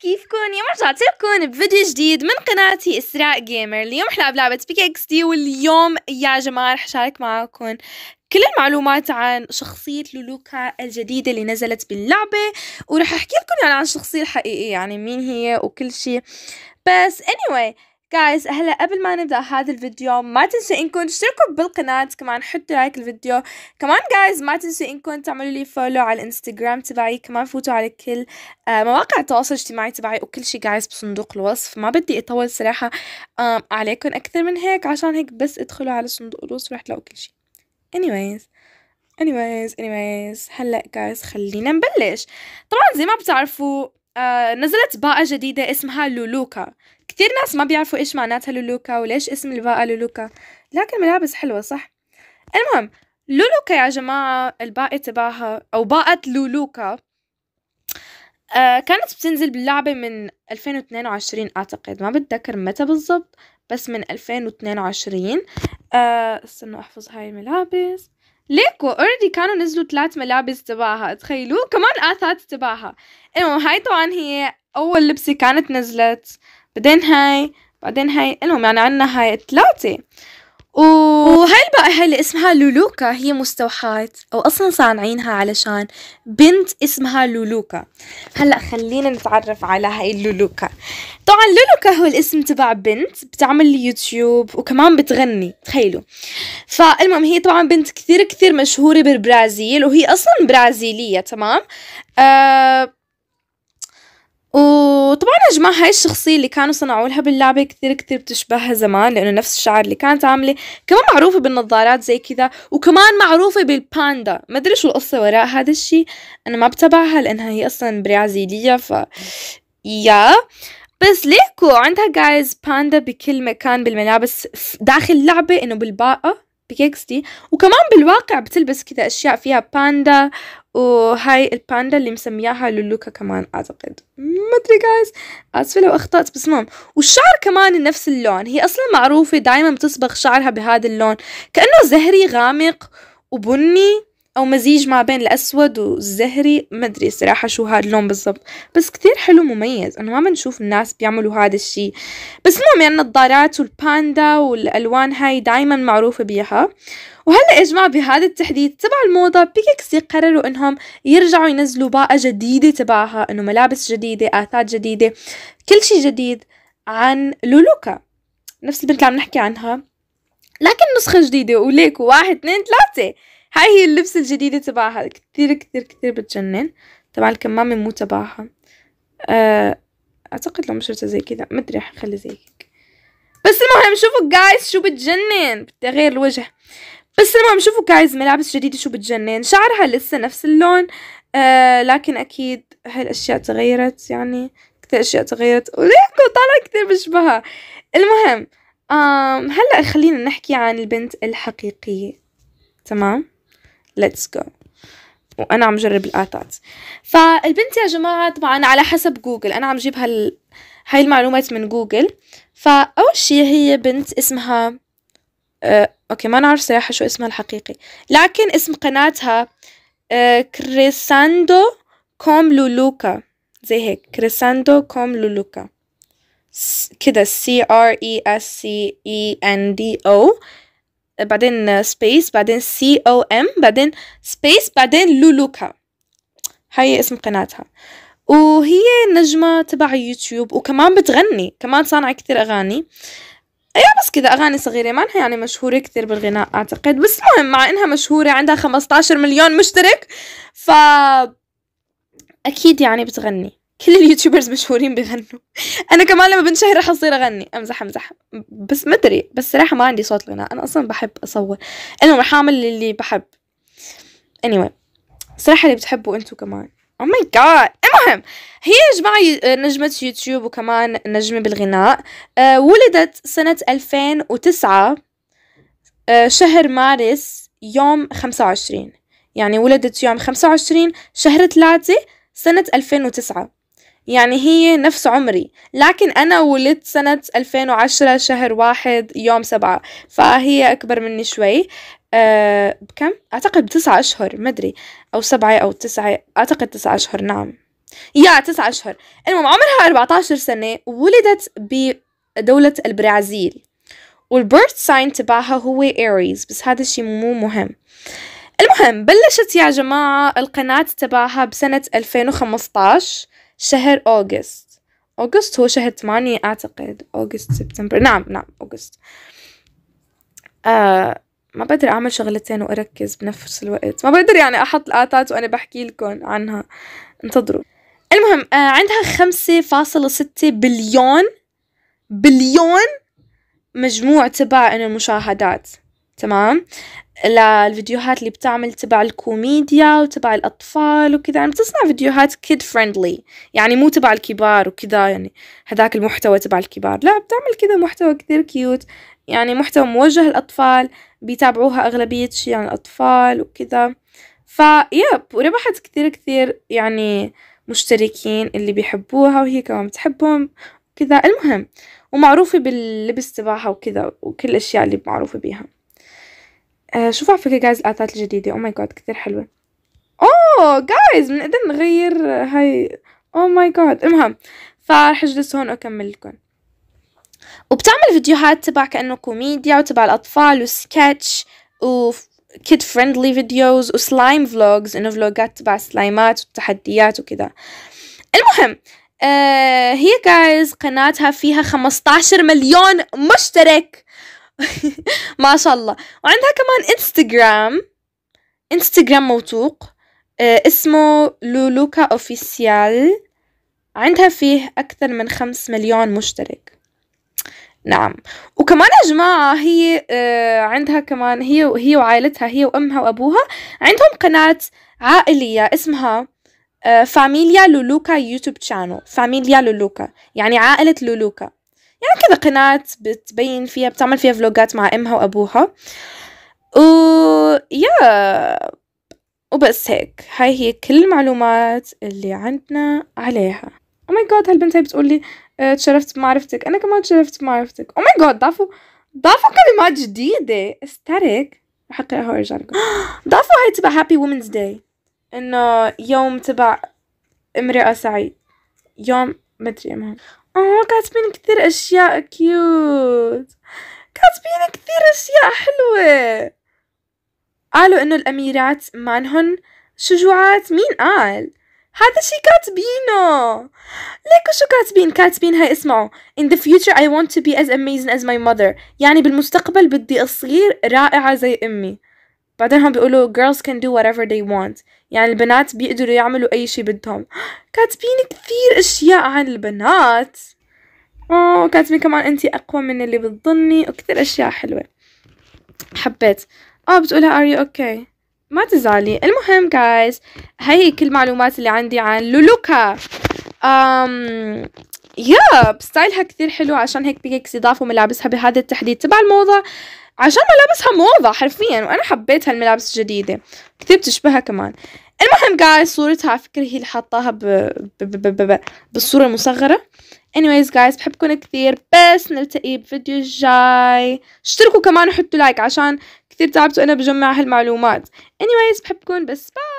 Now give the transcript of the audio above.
كيفكم؟ كيفكن اليوم رجعت لكم بفيديو جديد من قناتي اسراء جيمر اليوم حلعب لعبه بيك اكس دي واليوم يا جماعه رح شارك معكم كل المعلومات عن شخصية لولوكا الجديدة اللي نزلت باللعبة ورح احكي لكم يعني عن الشخصية الحقيقية يعني مين هي وكل شيء بس anyway جايز هلا قبل ما نبدا هذا الفيديو ما تنسوا انكم تشتركوا بالقناه كمان حطوا لايك الفيديو كمان جايز ما تنسوا انكم تعملوا لي فولو على الانستغرام تبعي كمان فوتوا على كل آه، مواقع التواصل الاجتماعي تبعي وكل شيء جايز بصندوق الوصف ما بدي اطول صراحه عليكم اكثر من هيك عشان هيك بس ادخلوا على صندوق الوصف رح تلاقوا كل شيء anyways anyways anyways هلا جايز خلينا نبلش طبعا زي ما بتعرفوا آه نزلت باقة جديدة اسمها لولوكا كتير ناس ما بيعرفوا ايش معناتها لولوكا وليش اسم الباقة لولوكا لكن ملابس حلوة صح المهم لولوكا يا جماعة الباقة تبعها أو باقة لولوكا آه كانت بتنزل باللعبة من 2022 أعتقد ما بتذكر متى بالضبط بس من 2022 آه استنوا أحفظ هاي الملابس ليكو اوريدي كانوا نزلوا ثلاث ملابس تبعها تخيلوا كمان اثاث تبعها المهم هاي طبعا هي اول لبسه كانت نزلت بعدين هاي بعدين هاي المهم يعني عنا هاي ثلاثة وهاي الباقي هاي اللي اسمها لولوكا هي مستوحاة او اصلا صانعينها علشان بنت اسمها لولوكا هلا خلينا نتعرف على هاي اللولوكا طبعا لولوكا هو الاسم تبع بنت بتعمل يوتيوب وكمان بتغني تخيلوا فالمهم هي طبعا بنت كثير كثير مشهورة بالبرازيل وهي اصلا برازيلية تمام آه وطبعا يا جماعة هاي الشخصية اللي كانوا صنعوا لها باللعبة كثير كثير بتشبهها زمان لأنه نفس الشعر اللي كانت عاملة كمان معروفة بالنظارات زي كذا وكمان معروفة بالباندا ما أدري شو القصة وراء هذا الشيء أنا ما بتابعها لأنها هي أصلا برازيلية ف يا بس ليكو عندها جايز باندا بكل مكان بالملابس داخل اللعبة إنه بالباقة بكيكستي وكمان بالواقع بتلبس كذا اشياء فيها باندا وهاي الباندا اللي مسمياها لولوكا كمان اعتقد ما ادري جايز اسفه لو اخطات بس المهم والشعر كمان نفس اللون هي اصلا معروفه دائما بتصبغ شعرها بهذا اللون كانه زهري غامق وبني او مزيج ما بين الاسود والزهري ما ادري صراحه شو هاد اللون بالضبط بس كثير حلو مميز انه ما بنشوف الناس بيعملوا هذا الشيء بس المهم يعني النظارات والباندا والالوان هاي دائما معروفه بيها وهلا يا جماعه بهذا التحديث تبع الموضه بيكسي قرروا انهم يرجعوا ينزلوا باقه جديده تبعها انه ملابس جديده اثاث جديده كل شيء جديد عن لولوكا نفس البنت اللي عم نحكي عنها لكن نسخة جديدة وليكو واحد اثنين ثلاثة هاي هي اللبس الجديدة تبعها كتير كتير كتير بتجنن تبع الكمامة مو تبعها أه اعتقد لو مشرتها زي كذا مدري حخلي زي هيك بس المهم شوفوا جايز شو بتجنن بدي اغير الوجه بس المهم شوفوا جايز ملابس جديدة شو بتجنن شعرها لسه نفس اللون آه لكن اكيد هالاشياء تغيرت يعني كثير اشياء تغيرت وليكو طالع كثير بشبهها المهم آم هلا خلينا نحكي عن البنت الحقيقية تمام ليتس جو وانا عم جرب الاتات فالبنت يا جماعه طبعا على حسب جوجل انا عم جيب هال هاي المعلومات من جوجل فاول شيء هي بنت اسمها أه... اوكي ما نعرف صراحه شو اسمها الحقيقي لكن اسم قناتها أه... كريساندو كوم لولوكا زي هيك كريساندو كوم لولوكا كده سي ار اي اس سي اي ان دي او بعدين سبيس بعدين سي او ام بعدين سبيس بعدين لولوكا هاي اسم قناتها وهي نجمة تبع يوتيوب وكمان بتغني كمان صانعة كتير أغاني يا بس كذا اغاني صغيره ما انها يعني مشهوره كثير بالغناء اعتقد بس المهم مع انها مشهوره عندها 15 مليون مشترك ف اكيد يعني بتغني كل اليوتيوبرز مشهورين بيغنوا انا كمان لما بنشهر رح اصير اغني امزح امزح بس مدري بس صراحه ما عندي صوت غناء انا اصلا بحب اصور المهم رح اعمل اللي بحب anyway صراحه اللي بتحبوا انتو كمان او ماي جاد المهم هي يا جماعة نجمة يوتيوب وكمان نجمة بالغناء آه، ولدت سنة 2009 آه، شهر مارس يوم 25 يعني ولدت يوم 25 شهر 3 سنة 2009 يعني هي نفس عمري لكن أنا ولدت سنة 2010 شهر واحد يوم سبعة فهي أكبر مني شوي أه بكم؟ أعتقد بتسعة أشهر مدري أو سبعة أو تسعة أعتقد تسعة أشهر نعم يا تسعة أشهر المهم عمرها 14 سنة ولدت بدولة البرازيل والبيرث ساين تبعها هو ايريز بس هذا الشي مو مهم المهم بلشت يا جماعة القناة تبعها بسنة 2015 شهر أوغست أوغست هو شهر ثمانية أعتقد أوغست سبتمبر نعم نعم أوغست آه ما بقدر أعمل شغلتين وأركز بنفس الوقت ما بقدر يعني أحط الآتات وأنا بحكي لكم عنها انتظروا المهم آه عندها خمسة فاصلة ستة بليون بليون مجموع تبع المشاهدات تمام للفيديوهات اللي بتعمل تبع الكوميديا وتبع الأطفال وكذا يعني بتصنع فيديوهات كيد فريندلي يعني مو تبع الكبار وكذا يعني هذاك المحتوى تبع الكبار لا بتعمل كذا محتوى كثير كيوت يعني محتوى موجه للأطفال بيتابعوها أغلبية شي عن الأطفال وكذا يب وربحت كثير كثير يعني مشتركين اللي بيحبوها وهي كمان بتحبهم وكذا المهم ومعروفة باللبس تبعها وكذا وكل الأشياء اللي معروفة بيها آه شوفوا على فكره جايز الاثاث الجديده او ماي جاد كثير حلوه اوه جايز بنقدر نغير هاي او ماي جاد المهم فرح اجلس هون واكمل لكم وبتعمل فيديوهات تبع كأنه كوميديا وتبع الأطفال وسكتش و كيد فريندلي فيديوز وسلايم فلوجز انه فلوجات تبع سلايمات والتحديات وكذا المهم آه هي جايز قناتها فيها 15 مليون مشترك ما شاء الله وعندها كمان انستغرام انستغرام موثوق آه، اسمه لولوكا اوفيسيال عندها فيه أكثر من خمس مليون مشترك نعم وكمان يا جماعة هي آه، عندها كمان هي هي وعائلتها هي وأمها وأبوها عندهم قناة عائلية اسمها آه، فاميليا لولوكا يوتيوب شانل فاميليا لولوكا يعني عائلة لولوكا يعني كذا قناة بتبين فيها بتعمل فيها فلوجات مع امها وابوها و يا وبس هيك هاي هي كل المعلومات اللي عندنا عليها او oh ماي جاد هالبنت هي بتقول لي آه، تشرفت بمعرفتك انا كمان تشرفت بمعرفتك او ماي جاد ضافوا ضافوا كلمات جديدة استرك رح اقراها وارجع لكم ضافوا هاي تبع هابي وومنز داي انه يوم تبع امرأة سعيد يوم مدري المهم اوه كاتبين كثير اشياء كيوت كاتبين كثير اشياء حلوة قالوا انه الاميرات مانهن شجوعات مين قال هذا شي كاتبينه ليكو شو كاتبين كاتبين هاي اسمعوا in the future I want to be as amazing as my mother يعني بالمستقبل بدي أصير رائعة زي أمي بعدين هم بيقولوا girls can do whatever they want يعني البنات بيقدروا يعملوا أي شي بدهم كاتبين كثير أشياء عن البنات أوه كاتبين كمان أنت أقوى من اللي بتظني وكثير أشياء حلوة حبيت اه بتقولها ار يو اوكي ما تزعلي المهم جايز هاي هي كل المعلومات اللي عندي عن لولوكا أم يا ستايلها كثير حلو عشان هيك بيكس اضافوا ملابسها بهذا التحديد تبع الموضة عشان ملابسها موضة حرفيا وأنا حبيت هالملابس الجديدة كثير بتشبهها كمان المهم جايز صورتها على فكرة هي اللي حطاها ب... ب... ب... ب... ب... بالصورة المصغرة anyways جايز بحبكم كثير بس نلتقي بفيديو الجاي اشتركوا كمان وحطوا لايك عشان كثير تعبت وانا بجمع هالمعلومات anyways بحبكم بس باي